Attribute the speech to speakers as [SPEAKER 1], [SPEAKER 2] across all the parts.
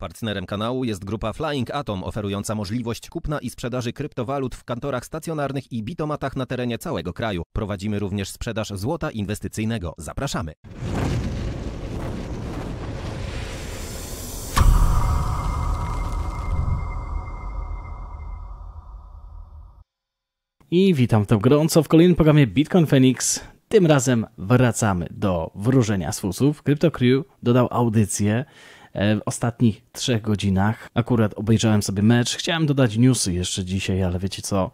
[SPEAKER 1] Partnerem kanału jest grupa Flying Atom oferująca możliwość kupna i sprzedaży kryptowalut w kantorach stacjonarnych i bitomatach na terenie całego kraju. Prowadzimy również sprzedaż złota inwestycyjnego. Zapraszamy! I witam w gorąco w kolejnym programie Bitcoin Phoenix. Tym razem wracamy do wróżenia z fusów. CryptoCrew dodał audycję E, w ostatnich trzech godzinach. Akurat obejrzałem sobie mecz. Chciałem dodać newsy jeszcze dzisiaj, ale wiecie co?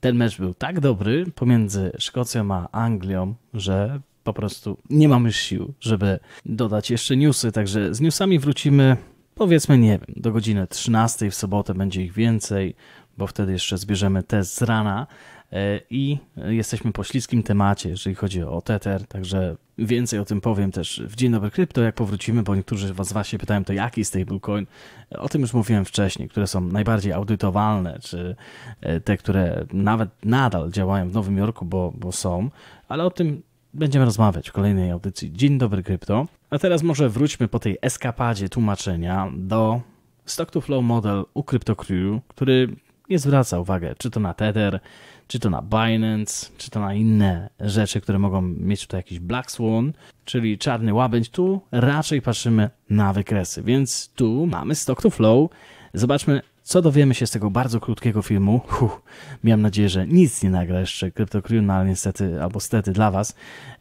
[SPEAKER 1] Ten mecz był tak dobry pomiędzy Szkocją a Anglią, że po prostu nie mamy już sił, żeby dodać jeszcze newsy. Także z newsami wrócimy powiedzmy, nie wiem, do godziny 13 w sobotę będzie ich więcej, bo wtedy jeszcze zbierzemy test z rana. E, i jesteśmy po śliskim temacie, jeżeli chodzi o Tether, także więcej o tym powiem też w Dzień Dobry Krypto, jak powrócimy, bo niektórzy z was właśnie pytają, to jaki stablecoin? E, o tym już mówiłem wcześniej, które są najbardziej audytowalne, czy e, te, które nawet nadal działają w Nowym Jorku, bo, bo są, ale o tym będziemy rozmawiać w kolejnej audycji Dzień Dobry Krypto. A teraz może wróćmy po tej eskapadzie tłumaczenia do Stock to Flow Model u CryptoCrew, który nie zwraca uwagę, czy to na Tether, czy to na Binance, czy to na inne rzeczy, które mogą mieć tutaj jakiś Black Swan, czyli czarny łabędź. Tu raczej patrzymy na wykresy, więc tu mamy stock to flow. Zobaczmy, co dowiemy się z tego bardzo krótkiego filmu. Huh, miałem nadzieję, że nic nie nagra jeszcze CryptoCrew, no ale niestety, albo stety dla was,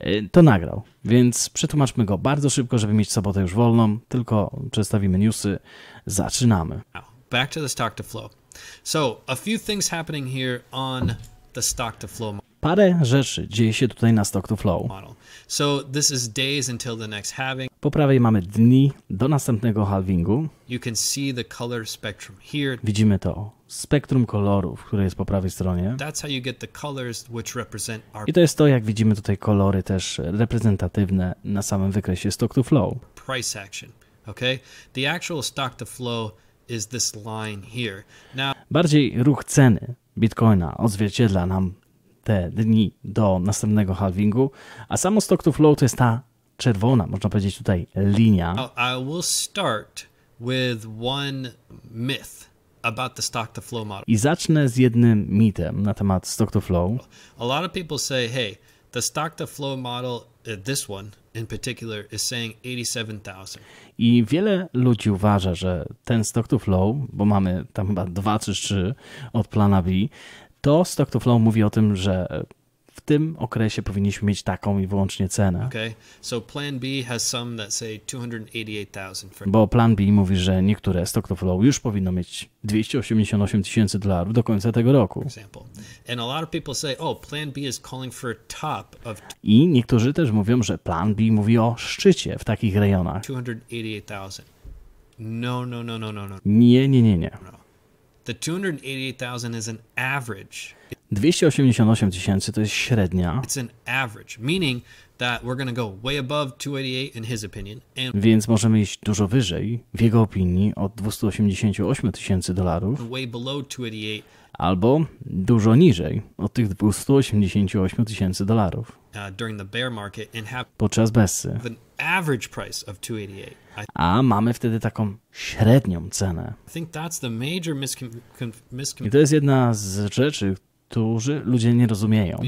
[SPEAKER 1] y, to nagrał. Więc przetłumaczmy go bardzo szybko, żeby mieć sobotę już wolną, tylko przedstawimy newsy. Zaczynamy.
[SPEAKER 2] Back to the stock to flow. So, a few things happening here on the stock to flow model.
[SPEAKER 1] Parę rzeczy dzieje się tutaj na stock to flow.
[SPEAKER 2] So this is days until the next halving.
[SPEAKER 1] Po prawej mamy dni do następnego halvingu.
[SPEAKER 2] You can see the color spectrum here.
[SPEAKER 1] Widzimy to spektrum kolorów, które jest po prawej stronie.
[SPEAKER 2] That's how you get the colors which represent our... I to jest to,
[SPEAKER 1] jak widzimy tutaj kolory też reprezentatywne na samym wykresie stock to flow.
[SPEAKER 2] Price action. Okay? The actual stock to flow is this line here. Now,
[SPEAKER 1] Bardziej ruch ceny Bitcoina odzwierciedla nam te dni do następnego halvingu, a samo stock to flow to jest ta czerwona, można powiedzieć tutaj linia.
[SPEAKER 2] I will start with one myth about the stock to flow model. I
[SPEAKER 1] zacznę z jednym mitem na temat stock to flow.
[SPEAKER 2] A lot of people say, hey, The stock to flow model, uh, this one in particular, is saying 87,000.
[SPEAKER 1] I wiele ludzi uważa, że ten stock to flow, bo mamy tam chyba dwa czy trzy od plana B, to stock to flow mówi o tym, że w tym okresie powinniśmy mieć taką i wyłącznie cenę. Bo plan B mówi, że niektóre stock to flow już powinno mieć 288 tysięcy dolarów do końca tego roku. Oh, I niektórzy też mówią, że plan B mówi o szczycie w takich rejonach.
[SPEAKER 2] No, no, no, no, no. no.
[SPEAKER 1] Nie, nie, nie, nie. No. no.
[SPEAKER 2] The 288,000 is an average.
[SPEAKER 1] 288 tysięcy to jest średnia. It's
[SPEAKER 2] an average, meaning that we're gonna go way above 288 in his opinion. And
[SPEAKER 1] Więc możemy iść dużo wyżej, w jego opinii, od 288 tysięcy dolarów. Way below 288 albo dużo niżej od tych 288 tysięcy dolarów
[SPEAKER 2] uh, podczas Bessy.
[SPEAKER 1] A mamy wtedy taką średnią cenę. I to jest jedna z rzeczy, które ludzie nie rozumieją.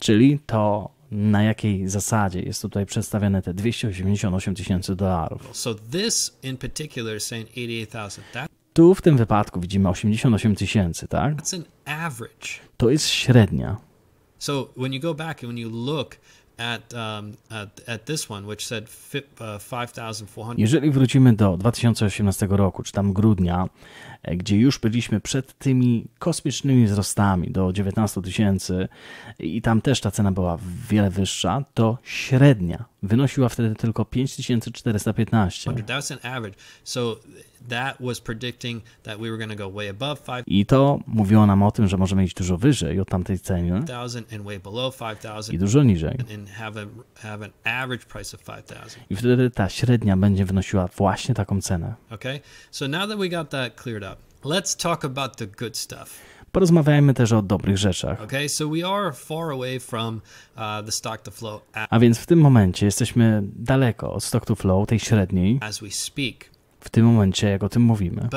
[SPEAKER 1] Czyli to na jakiej zasadzie jest tutaj przedstawione te 288 tysięcy dolarów.
[SPEAKER 2] So this in particular is saying That...
[SPEAKER 1] Tu w tym wypadku widzimy 88 tysięcy, tak?
[SPEAKER 2] That's an average.
[SPEAKER 1] To jest średnia.
[SPEAKER 2] So when you go back and when you look at, um, at, at this one, which said 5400. Uh, Jeżeli
[SPEAKER 1] wrócimy do 2018 roku, czy tam grudnia, e, gdzie już byliśmy przed tymi kosmicznymi wzrostami do 19 tysięcy i tam też ta cena była wiele wyższa, to średnia wynosiła wtedy tylko 5415.
[SPEAKER 2] an average. So i
[SPEAKER 1] to mówiło nam o tym, że możemy iść dużo wyżej od tamtej ceny
[SPEAKER 2] i dużo niżej.
[SPEAKER 1] I wtedy ta średnia będzie wynosiła właśnie taką cenę.
[SPEAKER 2] Okay? So now that we got that cleared up, let's talk about the good stuff.
[SPEAKER 1] Porozmawiajmy też o dobrych rzeczach.
[SPEAKER 2] Okay, so we are far away from uh, the stock to flow.
[SPEAKER 1] A więc w tym momencie jesteśmy daleko od stock to flow, tej średniej.
[SPEAKER 2] As we speak
[SPEAKER 1] w tym momencie, jak o tym mówimy.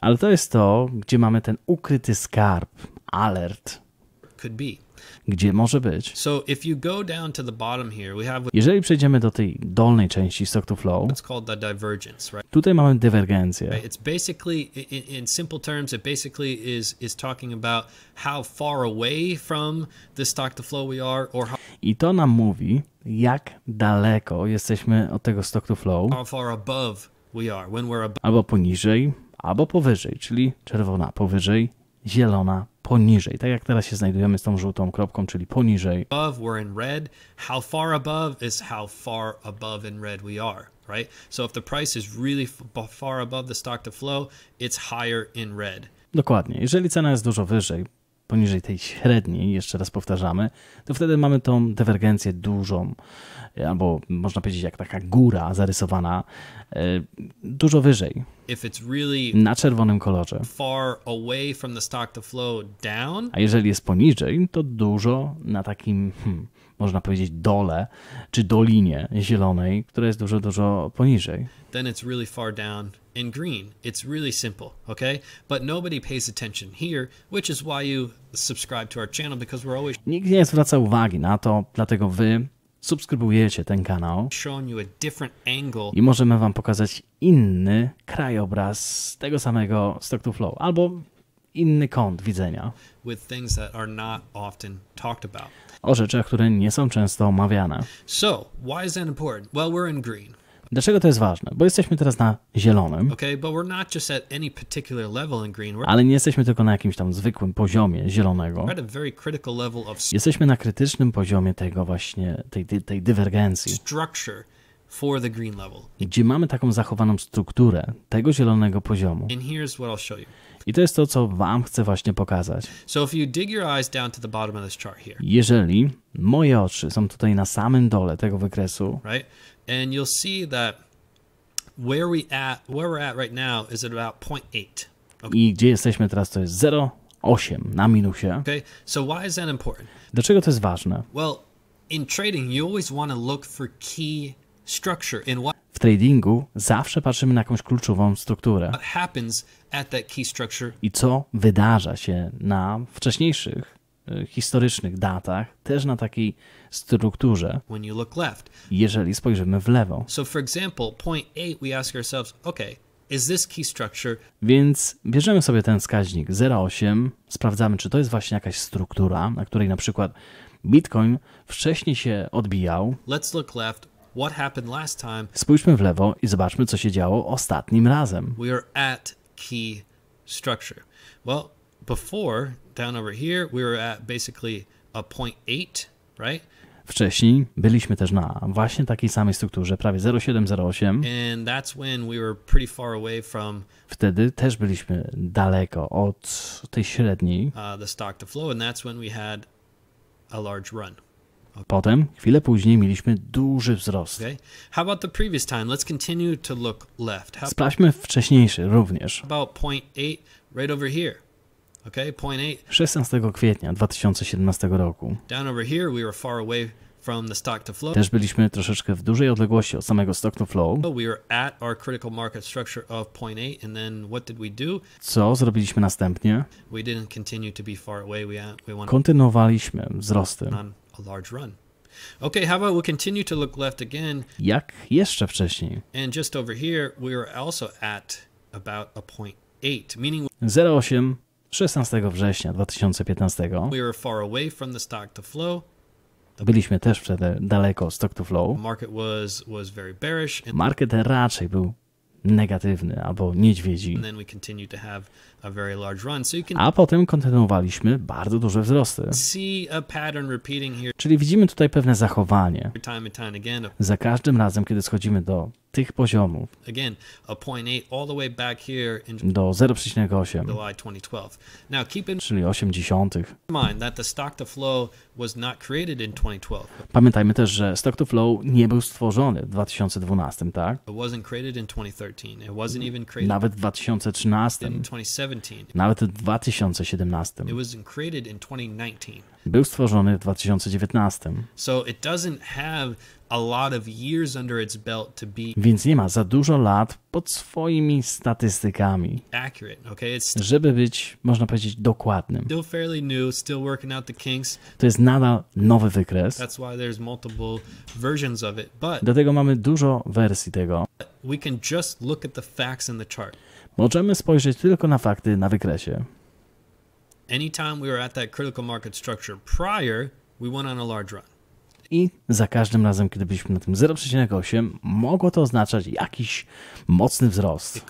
[SPEAKER 1] Ale to jest to, gdzie mamy ten ukryty skarb, alert gdzie może być. Jeżeli przejdziemy do tej dolnej części stock to flow, tutaj mamy dywergencję. It's
[SPEAKER 2] basically, in simple terms, it basically is, is talking about how far away from the stock to flow we are or how...
[SPEAKER 1] I to nam mówi, jak daleko jesteśmy od tego stock to flow.
[SPEAKER 2] How far above we are, when we're above.
[SPEAKER 1] Albo poniżej, albo powyżej, czyli czerwona powyżej zielona poniżej. Tak jak teraz się znajdujemy z tą żółtą kropką, czyli poniżej.
[SPEAKER 2] Above we're in red. How far above is how far above in red we are. Right? So if the price is really far above the stock to flow, it's higher in red.
[SPEAKER 1] Dokładnie. Jeżeli cena jest dużo wyżej, poniżej tej średniej, jeszcze raz powtarzamy, to wtedy mamy tą dywergencję dużą, e, albo można powiedzieć jak taka góra zarysowana, e, dużo wyżej. na czerwonym kolorze. A jeżeli jest poniżej, to dużo na takim, hmm, można powiedzieć, dole czy dolinie zielonej, która jest dużo, dużo poniżej
[SPEAKER 2] then it's really far down in green. It's really simple, okay? But nobody pays attention here, which is why you subscribe to our channel because we're always
[SPEAKER 1] Nikt nie zwraca uwagi na to, dlatego wy subskrybujecie ten kanał
[SPEAKER 2] showing you a different angle. i
[SPEAKER 1] możemy wam pokazać inny krajobraz tego samego Stock to Flow albo inny kąt widzenia
[SPEAKER 2] with things that are not often talked about.
[SPEAKER 1] o rzeczach, które nie są często omawiane.
[SPEAKER 2] So, why is that important? Well, we're in green.
[SPEAKER 1] Dlaczego to jest ważne? Bo jesteśmy teraz na zielonym. Ale nie jesteśmy tylko na jakimś tam zwykłym poziomie zielonego. Jesteśmy na krytycznym poziomie tego właśnie, tej, tej dywergencji.
[SPEAKER 2] Structure for the green level.
[SPEAKER 1] Gdzie mamy taką zachowaną strukturę tego zielonego poziomu.
[SPEAKER 2] And here's what I'll show you.
[SPEAKER 1] I to jest to, co wam chcę właśnie pokazać. Jeżeli moje oczy są tutaj na samym dole tego wykresu. I gdzie jesteśmy teraz to jest 0,8 na minusie. Okay.
[SPEAKER 2] So why is that important?
[SPEAKER 1] Dlaczego to jest ważne?
[SPEAKER 2] Well, in trading you always want to look for key
[SPEAKER 1] w tradingu zawsze patrzymy na jakąś kluczową strukturę i co wydarza się na wcześniejszych y, historycznych datach, też na takiej strukturze, jeżeli spojrzymy w lewo. Więc bierzemy sobie ten wskaźnik 0,8, sprawdzamy, czy to jest właśnie jakaś struktura, na której na przykład Bitcoin wcześniej się odbijał.
[SPEAKER 2] Let's look left
[SPEAKER 1] Spójrzmy w lewo i zobaczmy, co się działo ostatnim razem.
[SPEAKER 2] We are at key structure. Well, before, down over here, we were at basically a point right?
[SPEAKER 1] Wcześniej byliśmy też na właśnie takiej samej strukturze, prawie 0708.
[SPEAKER 2] We
[SPEAKER 1] Wtedy też byliśmy daleko od tej średniej. to Potem, chwilę później, mieliśmy duży wzrost. Sprawdźmy wcześniejszy również. 16 kwietnia 2017 roku. Też byliśmy troszeczkę w dużej odległości od samego stock to flow. Co zrobiliśmy następnie?
[SPEAKER 2] Uh, Kontynuowaliśmy wzrosty a large run. Okay, how about we continue to look left again?
[SPEAKER 1] Jak jeszcze wcześniej.
[SPEAKER 2] And just over here, we are also at about a point eight, meaning
[SPEAKER 1] 08 16 września 2015. We
[SPEAKER 2] were far away from the stock to flow.
[SPEAKER 1] Byliśmy też wtedy daleko stock to flow.
[SPEAKER 2] Market was, was very bearish. Market
[SPEAKER 1] raczej był negatywny albo niedźwiedzi. And
[SPEAKER 2] then we continued to have a
[SPEAKER 1] potem kontynuowaliśmy bardzo duże wzrosty. Czyli widzimy tutaj pewne zachowanie. Za każdym razem, kiedy schodzimy do tych poziomów
[SPEAKER 2] do 0,8 czyli
[SPEAKER 1] 80 pamiętajmy też, że stock to flow nie był stworzony w 2012 tak? nawet w 2013 nawet w 2017. Był stworzony w 2019. Więc nie ma za dużo lat pod swoimi statystykami. żeby być, można powiedzieć, dokładnym. To jest nadal nowy wykres. Dlatego mamy dużo wersji tego.
[SPEAKER 2] We can just look at the facts in the chart.
[SPEAKER 1] Możemy spojrzeć tylko na fakty na wykresie.
[SPEAKER 2] Anytime we were at that critical market structure prior, we went on a large run
[SPEAKER 1] i za każdym razem, kiedy byliśmy na tym 0,8, mogło to oznaczać jakiś mocny wzrost.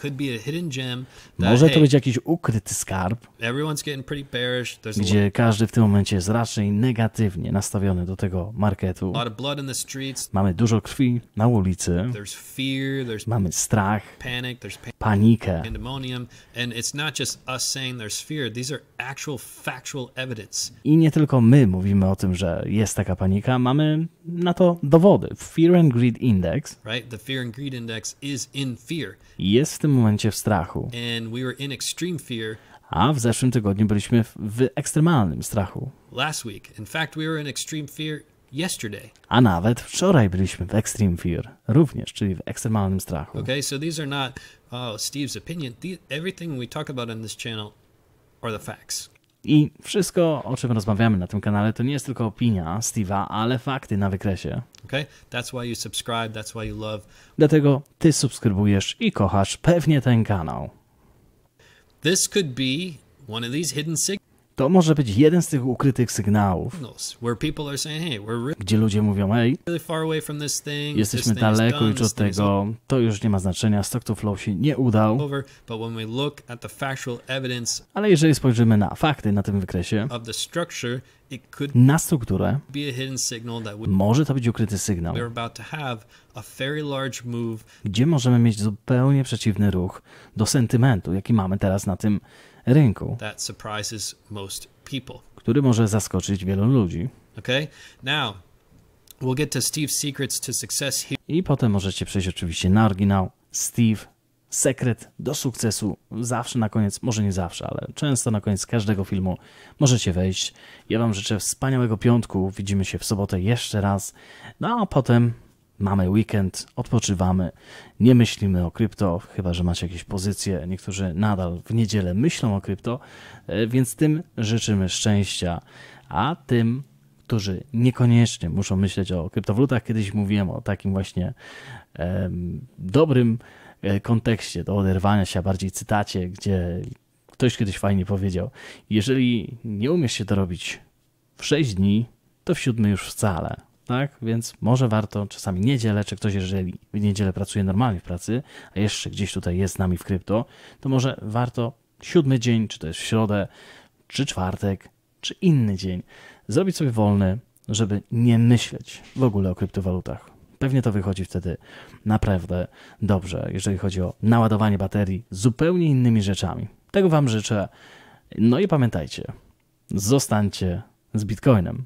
[SPEAKER 1] Może to być jakiś ukryty skarb,
[SPEAKER 2] gdzie każdy
[SPEAKER 1] w tym momencie jest raczej negatywnie nastawiony do tego marketu. Mamy dużo krwi na ulicy,
[SPEAKER 2] mamy strach, panikę.
[SPEAKER 1] I nie tylko my mówimy o tym, że jest taka panika, mamy na to dowody. Fear and Greed Index.
[SPEAKER 2] Right, the Fear and Greed Index is in fear.
[SPEAKER 1] Jest w tym momencie w strachu.
[SPEAKER 2] And we were in extreme fear.
[SPEAKER 1] A w zeszłym tygodniu byliśmy w ekstremalnym strachu.
[SPEAKER 2] Last week, in fact, we were in extreme fear yesterday.
[SPEAKER 1] A nawet wczoraj byliśmy w extreme fear, również, czyli w ekstremalnym strachu.
[SPEAKER 2] Okay, so these are not oh, Steve's opinion. The, everything we talk about on this channel are the facts.
[SPEAKER 1] I wszystko, o czym rozmawiamy na tym kanale, to nie jest tylko opinia Steve'a, ale fakty na wykresie.
[SPEAKER 2] Okay? That's why you subscribe, that's why you love.
[SPEAKER 1] Dlatego ty subskrybujesz i kochasz pewnie ten kanał.
[SPEAKER 2] This could be one of these hidden signals. To
[SPEAKER 1] może być jeden z tych ukrytych sygnałów, no, gdzie ludzie mówią, ej,
[SPEAKER 2] jesteśmy daleko już od tego,
[SPEAKER 1] to już nie ma znaczenia, Stock to Flow się nie udał. Ale jeżeli spojrzymy na fakty na tym wykresie, na strukturę, może to być ukryty sygnał, gdzie możemy mieć zupełnie przeciwny ruch do sentymentu, jaki mamy teraz na tym rynku, który może zaskoczyć wielu ludzi.
[SPEAKER 2] Okay? Now, Steve's secrets to success
[SPEAKER 1] I potem możecie przejść oczywiście na oryginał Steve sekret do sukcesu zawsze na koniec, może nie zawsze, ale często na koniec każdego filmu możecie wejść. Ja Wam życzę wspaniałego piątku, widzimy się w sobotę jeszcze raz, no a potem Mamy weekend, odpoczywamy, nie myślimy o krypto, chyba że macie jakieś pozycje. Niektórzy nadal w niedzielę myślą o krypto, e, więc tym życzymy szczęścia, a tym, którzy niekoniecznie muszą myśleć o kryptowalutach, kiedyś mówiłem o takim właśnie dobrym e, kontekście do oderwania się, a bardziej cytacie, gdzie ktoś kiedyś fajnie powiedział: Jeżeli nie umiesz się to robić w 6 dni, to w 7 już wcale tak? Więc może warto czasami niedzielę, czy ktoś jeżeli w niedzielę pracuje normalnie w pracy, a jeszcze gdzieś tutaj jest z nami w krypto, to może warto siódmy dzień, czy to jest w środę, czy czwartek, czy inny dzień, zrobić sobie wolny, żeby nie myśleć w ogóle o kryptowalutach. Pewnie to wychodzi wtedy naprawdę dobrze, jeżeli chodzi o naładowanie baterii zupełnie innymi rzeczami. Tego Wam życzę. No i pamiętajcie, zostańcie z Bitcoinem.